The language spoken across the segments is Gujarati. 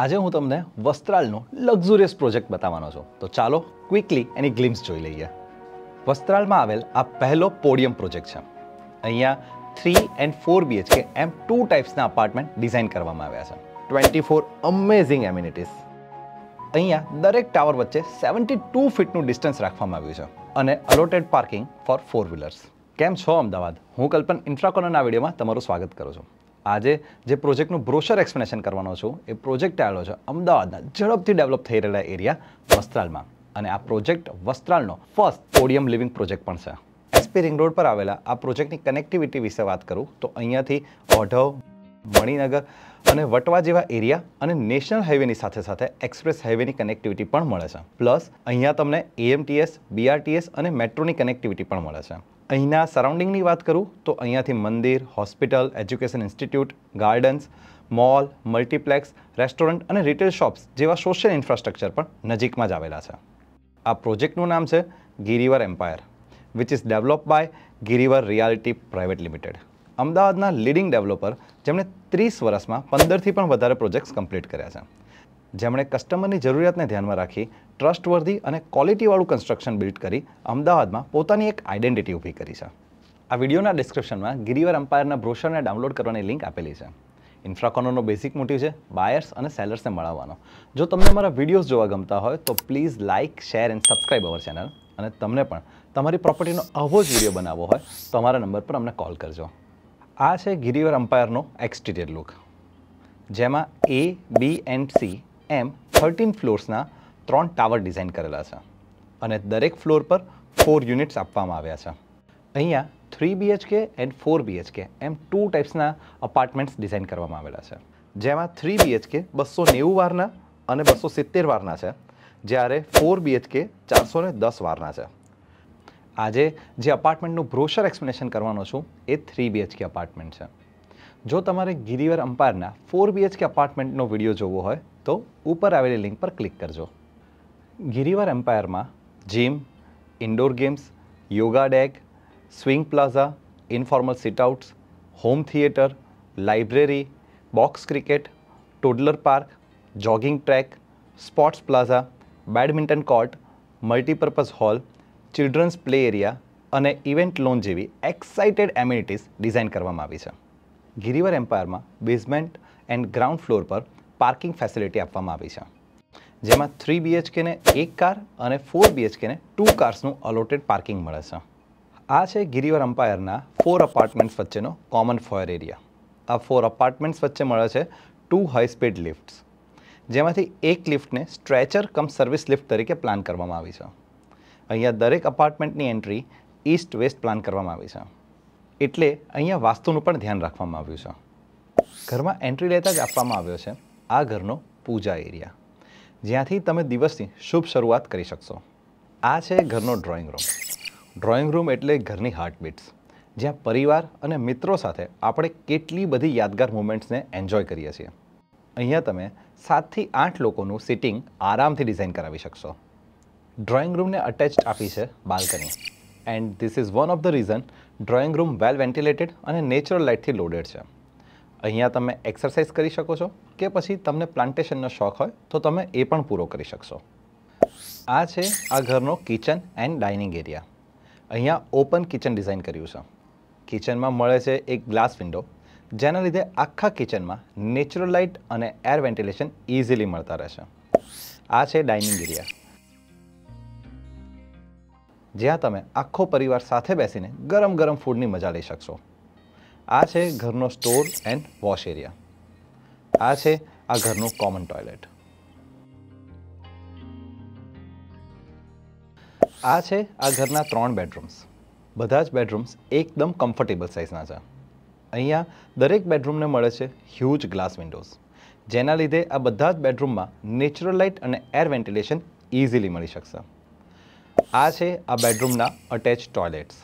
આજે હું તમને વસ્ત્રાલનો લક્ઝુરિયસ પ્રોજેક્ટ બતાવવાનો છું તો ચાલો ક્વિકલી એની ગ્લિમ્સ જોઈ લઈએ વસ્ત્રાલમાં આવેલ આ પહેલો પોડિયમ પ્રોજેક્ટ છે અહીંયા થ્રી એન્ડ ફોર બીએચકે એમ ટુ ટાઈપ્સના અપાર્ટમેન્ટ ડિઝાઇન કરવામાં આવ્યા છે ટ્વેન્ટી ફોર અમેઝિંગ એમ્યુનિટીઝ અહીંયા દરેક ટાવર વચ્ચે સેવન્ટી ટુ ફીટનું ડિસ્ટન્સ રાખવામાં આવ્યું છે અને allotted parking four four wheelers કેમ છો અમદાવાદ હું કલ્પન ઇન્ફ્રાકોનના વિડીયોમાં તમારું સ્વાગત કરું છું આજે જે પ્રોજેક્ટનું બ્રોશર એક્સપ્લેનેશન કરવાનો છું એ પ્રોજેક્ટ આવેલો છે અમદાવાદના ઝડપથી ડેવલપ થઈ રહેલા એરિયા વસ્ત્રાલમાં અને આ પ્રોજેક્ટ વસ્ત્રાલનો ફર્સ્ટ પોડિયમ લિવિંગ પ્રોજેક્ટ પણ છે એસપી રિંગ રોડ પર આવેલા આ પ્રોજેક્ટની કનેક્ટિવિટી વિશે વાત કરું તો અહીંયાથી ઓઢવ મણિનગર અને વટવા જેવા એરિયા અને નેશનલ હાઈવેની સાથે સાથે એક્સપ્રેસ હાઈવેની કનેક્ટિવિટી પણ મળે છે પ્લસ અહીંયા તમને એએમટીએસ બીઆરટીએસ અને મેટ્રોની કનેક્ટિવિટી પણ મળે છે અહીંના સરાઉન્ડિંગની વાત કરું તો અહીંયાથી મંદિર hospital education institute gardens mall multiplex restaurant અને રિટેલ શોપ્સ જેવા સોશિયલ ઇન્ફ્રાસ્ટ્રક્ચર પણ નજીકમાં જ આવેલા છે આ પ્રોજેક્ટનું નામ છે Girivar empire which is develop by Girivar realty private limited અમદાવાદના લીડિંગ ડેવલપર જેમણે ત્રીસ વર્ષમાં પંદરથી પણ વધારે પ્રોજેક્ટ્સ કમ્પ્લીટ કર્યા છે જેમણે કસ્ટમરની જરૂરિયાતને ધ્યાનમાં રાખી ટ્રસ્ટવર્ધી અને ક્વોલિટીવાળું કન્સ્ટ્રક્શન બિલ્ડ કરી અમદાવાદમાં પોતાની એક આઇડેન્ટિટી ઊભી કરી છે આ વિડીયોના ડિસ્ક્રિપ્શનમાં ગિરિવર એમ્પાયરના બ્રોશરને ડાઉનલોડ કરવાની લિંક આપેલી છે ઇન્ફ્રાકોનોનો બેઝિક મોટિવ છે બાયર્સ અને સેલર્સને મળવાનો જો તમને અમારા વિડીયોઝ જોવા ગમતા હોય તો please like share and subscribe our channel અને તમને પણ તમારી પ્રોપર્ટીનો આવો જ વિડીયો બનાવવો હોય તો અમારા નંબર પર અમને કોલ કરજો આ છે ગિરિવર અમ્પાયરનો એક્સટીરિયર લુક જેમાં એ બી એન્ડ સી એમ થર્ટીન ફ્લોર્સના ત્રણ ટાવર ડિઝાઇન કરેલા છે અને દરેક ફ્લોર પર ફોર યુનિટ્સ આપવામાં આવ્યા છે અહીંયા three BHK and four BHK એમ ટુ ટાઈપ્સના અપાર્ટમેન્ટ્સ ડિઝાઇન કરવામાં આવેલા છે જેમાં થ્રી બીએચકે બસો નેવું વારના અને બસો સિત્તેર વારના છે જ્યારે ફોર બીએચકે ચારસો ને દસ વારના છે આજે જે અપાર્ટમેન્ટનું બ્રોશર એક્સપ્લેનેશન કરવાનો છું એ થ્રી બીએચકે અપાર્ટમેન્ટ છે જો તમારે ગિરિવર અંપાયરના ફોર બીએચકે અપાર્ટમેન્ટનો વિડીયો જોવો હોય તો ઉપર આવેલી લિંક પર ક્લિક કરજો ગિરિવર એમ્પાયરમાં gym indoor games yoga deck swing plaza informal sitouts home theatre library box cricket toddler park jogging track sports plaza badminton court multipurpose hall children's play area અને ઇવેન્ટ લોન જેવી એક્સાઇટેડ એમ્યુનિટીઝ ડિઝાઇન કરવામાં આવી છે ગિરિવર એમ્પાયરમાં બેઝમેન્ટ એન્ડ ગ્રાઉન્ડ ફ્લોર પર પાર્કિંગ ફેસિલિટી આપવામાં આવી છે જેમાં થ્રી બીએચકેને એક કાર અને ફોર બીએચકેને ટુ કાર્સનું અલોટેડ પાર્કિંગ મળે છે આ છે ગિરિવર એમ્પાયરના ફોર અપાર્ટમેન્ટ્સ વચ્ચેનો કોમન ફોયર એરિયા આ ફોર અપાર્ટમેન્ટ્સ વચ્ચે મળે છે ટુ હાઈ સ્પીડ લિફ્ટ્સ જેમાંથી એક લિફ્ટને સ્ટ્રેચર કમ સર્વિસ લિફ્ટ તરીકે પ્લાન કરવામાં આવી છે અહીંયા દરેક અપાર્ટમેન્ટની એન્ટ્રી ઈસ્ટ વેસ્ટ પ્લાન કરવામાં આવી છે એટલે અહીંયા વાસ્તુનું પણ ધ્યાન રાખવામાં આવ્યું છે ઘરમાં એન્ટ્રી લેતા જ આપવામાં આવ્યો છે આ ઘરનો પૂજા એરિયા જ્યાંથી તમે દિવસની શુભ શરૂઆત કરી શકશો આ છે ઘરનો ડ્રોઈંગ રૂમ ડ્રોઈંગ રૂમ એટલે ઘરની હાર્ટબીટ્સ જ્યાં પરિવાર અને મિત્રો સાથે આપણે કેટલી બધી યાદગાર મુમેન્ટ્સને એન્જોય કરીએ છીએ અહીંયા તમે સાતથી આઠ લોકોનું સિટિંગ આરામથી ડિઝાઇન કરાવી શકશો ડ્રોઈંગ રૂમને અટેચ આપી છે balcony and this is one of the reason drawing room well ventilated અને નેચરલ લાઇટથી લોડેડ છે અહીંયા તમે એક્સરસાઇઝ કરી શકો છો કે પછી તમને પ્લાન્ટેશનનો શોખ હોય તો તમે એ પણ પૂરો કરી શકશો આ છે આ ઘરનો કિચન એન્ડ ડાઇનિંગ એરિયા અહીંયા ઓપન કિચન ડિઝાઇન કર્યું છે કિચનમાં મળે છે એક ગ્લાસ વિન્ડો જેના લીધે આખા કિચનમાં નેચરલ લાઇટ અને એર વેન્ટિલેશન ઇઝીલી મળતા રહેશે આ છે ડાઇનિંગ એરિયા જ્યાં તમે આખો પરિવાર સાથે બેસીને ગરમ ગરમ ફૂડની મજા લઈ શકશો આ છે ઘરનો સ્ટોર એન્ડ વોશ એરિયા આ છે આ ઘરનું કોમન ટોયલેટ આ છે આ ઘરના ત્રણ બેડરૂમ્સ બધા જ બેડરૂમ્સ એકદમ કમ્ફર્ટેબલ સાઇઝના છે અહીંયા દરેક બેડરૂમને મળે છે હ્યુજ ગ્લાસ વિન્ડોઝ જેના લીધે આ બધા જ બેડરૂમમાં નેચરલ લાઇટ અને એર વેન્ટિલેશન ઇઝીલી મળી શકશે આ છે આ બેડરૂમના અટેચ ટોયલેટ્સ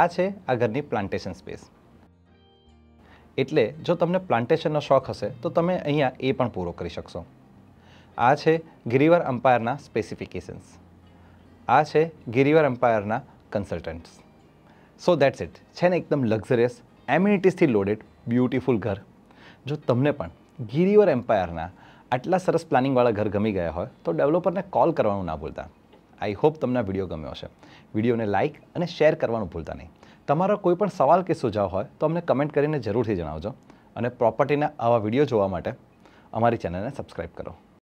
આ છે આ ઘરની પ્લાન્ટેશન સ્પેસ એટલે જો તમને પ્લાન્ટેશનનો શોખ હશે તો તમે અહીંયા એ પણ પૂરો કરી શકશો આ છે ગિરિવર અમ્પાયરના સ્પેસિફિકેશન્સ આ છે ગિરિવર એમ્પાયરના કન્સલ્ટન્ટ્સ સો દેટ્સ ઇટ છે ને એકદમ લક્ઝરિયસ એમ્યુનિટીઝથી લોડેડ બ્યુટિફુલ ઘર જો તમને પણ ગિરિવર એમ્પાયરના આટલા સરસ પ્લાનિંગવાળા ઘર ગમી ગયા હોય તો ડેવલપરને કોલ કરવાનું ના ભૂલતા આઈ હોપ તમને વિડીયો ગમ્યો હશે વિડીયોને લાઇક અને શેર કરવાનું ભૂલતા નહીં તમારો કોઈ પણ સવાલ કે સુઝાવ હોય તો અમને કમેન્ટ કરીને જરૂરથી જણાવજો અને પ્રોપર્ટીના આવા વિડીયો જોવા માટે અમારી ચેનલને સબસ્ક્રાઈબ કરો